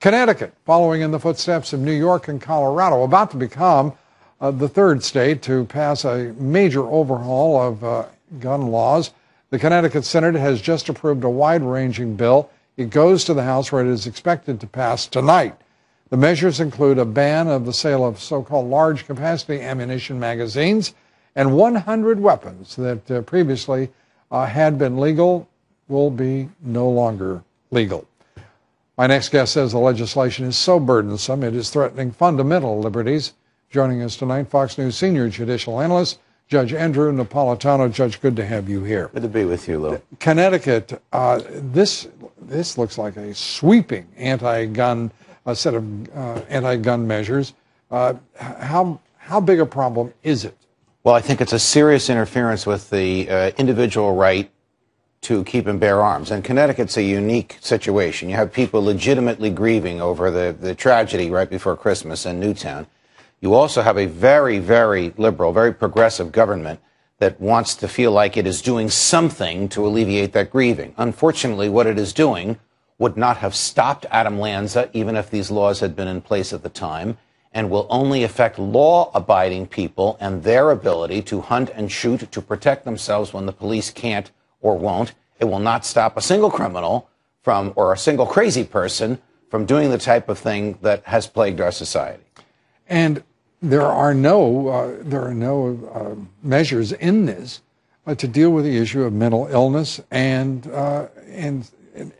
Connecticut, following in the footsteps of New York and Colorado, about to become uh, the third state to pass a major overhaul of uh, gun laws. The Connecticut Senate has just approved a wide ranging bill. It goes to the House where it is expected to pass tonight. The measures include a ban of the sale of so called large capacity ammunition magazines and 100 weapons that uh, previously uh, had been legal will be no longer legal. My next guest says the legislation is so burdensome it is threatening fundamental liberties. Joining us tonight, Fox News senior judicial analyst Judge Andrew Napolitano. Judge, good to have you here. Good to be with you, Lou. Connecticut, uh, this this looks like a sweeping anti-gun a set of uh, anti-gun measures. Uh, how how big a problem is it? Well, I think it's a serious interference with the uh, individual right to keep and bear arms. And Connecticut's a unique situation. You have people legitimately grieving over the, the tragedy right before Christmas in Newtown. You also have a very, very liberal, very progressive government that wants to feel like it is doing something to alleviate that grieving. Unfortunately, what it is doing would not have stopped Adam Lanza even if these laws had been in place at the time and will only affect law abiding people and their ability to hunt and shoot to protect themselves when the police can't or won't. It will not stop a single criminal from or a single crazy person from doing the type of thing that has plagued our society. And there are no uh, there are no uh, measures in this uh, to deal with the issue of mental illness and uh, and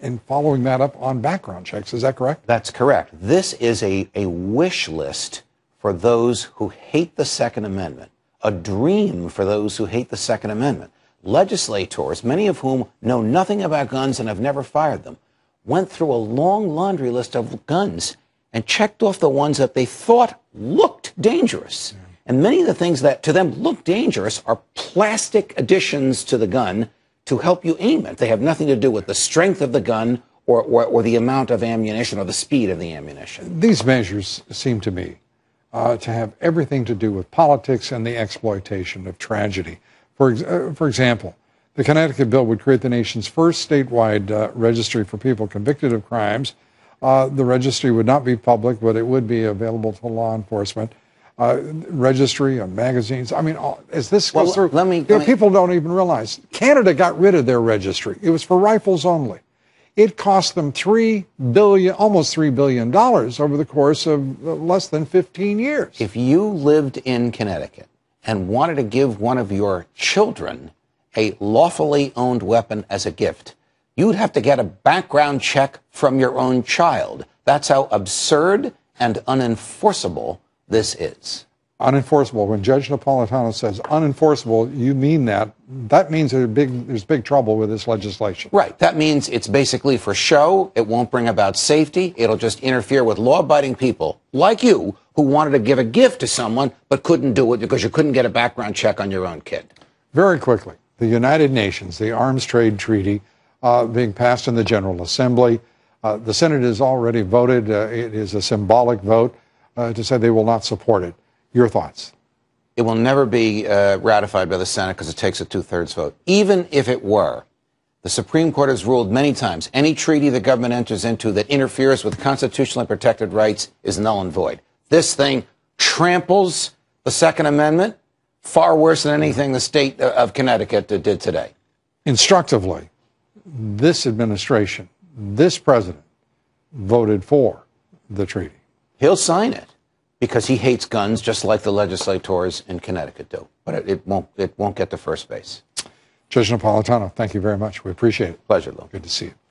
and following that up on background checks. Is that correct? That's correct. This is a, a wish list for those who hate the Second Amendment, a dream for those who hate the Second Amendment legislators, many of whom know nothing about guns and have never fired them, went through a long laundry list of guns and checked off the ones that they thought looked dangerous. Yeah. And many of the things that to them look dangerous are plastic additions to the gun to help you aim it. They have nothing to do with the strength of the gun or, or, or the amount of ammunition or the speed of the ammunition. These measures seem to me uh, to have everything to do with politics and the exploitation of tragedy. For, uh, for example, the Connecticut bill would create the nation's first statewide uh, registry for people convicted of crimes. Uh, the registry would not be public, but it would be available to law enforcement. Uh, registry and magazines. I mean, as this goes well, through, let me, you know, let me, people don't even realize Canada got rid of their registry. It was for rifles only it cost them three billion, almost three billion dollars over the course of less than 15 years. If you lived in Connecticut and wanted to give one of your children a lawfully owned weapon as a gift, you'd have to get a background check from your own child. That's how absurd and unenforceable this is. Unenforceable. When Judge Napolitano says unenforceable, you mean that. That means there's big, there's big trouble with this legislation. Right. That means it's basically for show. It won't bring about safety. It'll just interfere with law abiding people like you who wanted to give a gift to someone but couldn't do it because you couldn't get a background check on your own kid. Very quickly, the United Nations, the Arms Trade Treaty, uh, being passed in the General Assembly. Uh, the Senate has already voted. Uh, it is a symbolic vote uh, to say they will not support it. Your thoughts? It will never be uh, ratified by the Senate because it takes a two thirds vote. Even if it were, the Supreme Court has ruled many times any treaty the government enters into that interferes with constitutionally protected rights is null and void. This thing tramples the Second Amendment far worse than anything the state of Connecticut did today. Instructively, this administration, this president, voted for the treaty. He'll sign it because he hates guns, just like the legislators in Connecticut do. But it, it won't. It won't get to first base. Judge Napolitano, thank you very much. We appreciate it. Pleasure, Lou. Good to see you.